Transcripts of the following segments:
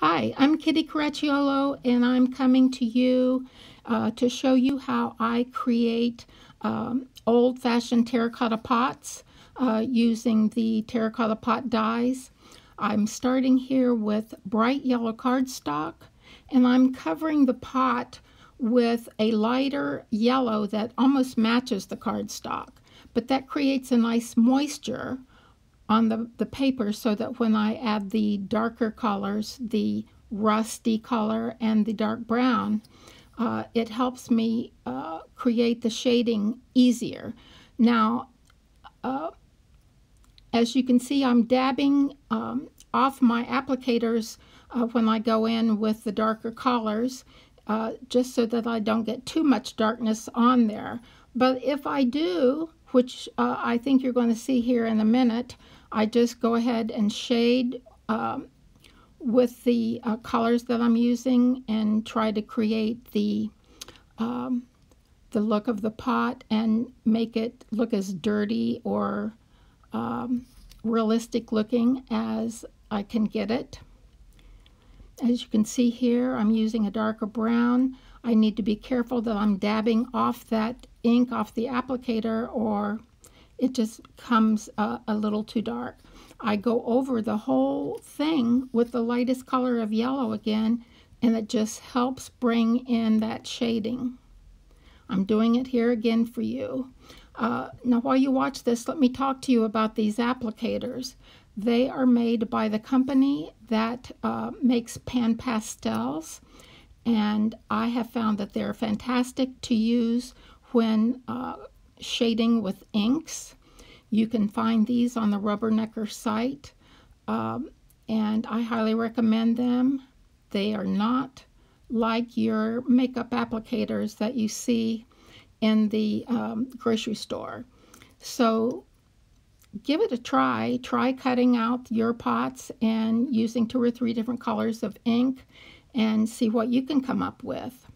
Hi, I'm Kitty Caracciolo, and I'm coming to you uh, to show you how I create um, old-fashioned terracotta pots uh, using the terracotta pot dies. I'm starting here with bright yellow cardstock, and I'm covering the pot with a lighter yellow that almost matches the cardstock, but that creates a nice moisture on the, the paper so that when I add the darker colors, the rusty color and the dark brown, uh, it helps me uh, create the shading easier. Now, uh, as you can see, I'm dabbing um, off my applicators uh, when I go in with the darker colors, uh, just so that I don't get too much darkness on there. But if I do, which uh, I think you're going to see here in a minute, I just go ahead and shade um, with the uh, colors that I'm using and try to create the um, the look of the pot and make it look as dirty or um, realistic looking as I can get it. As you can see here, I'm using a darker brown. I need to be careful that I'm dabbing off that ink off the applicator or it just comes a, uh, a little too dark. I go over the whole thing with the lightest color of yellow again, and it just helps bring in that shading. I'm doing it here again for you. Uh, now, while you watch this, let me talk to you about these applicators. They are made by the company that uh, makes pan pastels, and I have found that they're fantastic to use when uh, shading with inks. You can find these on the Rubbernecker site, um, and I highly recommend them. They are not like your makeup applicators that you see in the um, grocery store. So give it a try. Try cutting out your pots and using two or three different colors of ink and see what you can come up with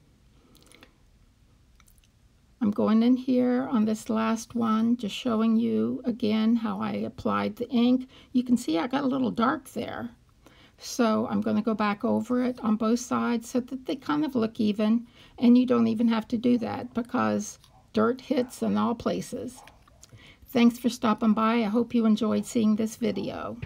going in here on this last one, just showing you again how I applied the ink. You can see I got a little dark there. So I'm going to go back over it on both sides so that they kind of look even. And you don't even have to do that because dirt hits in all places. Thanks for stopping by. I hope you enjoyed seeing this video.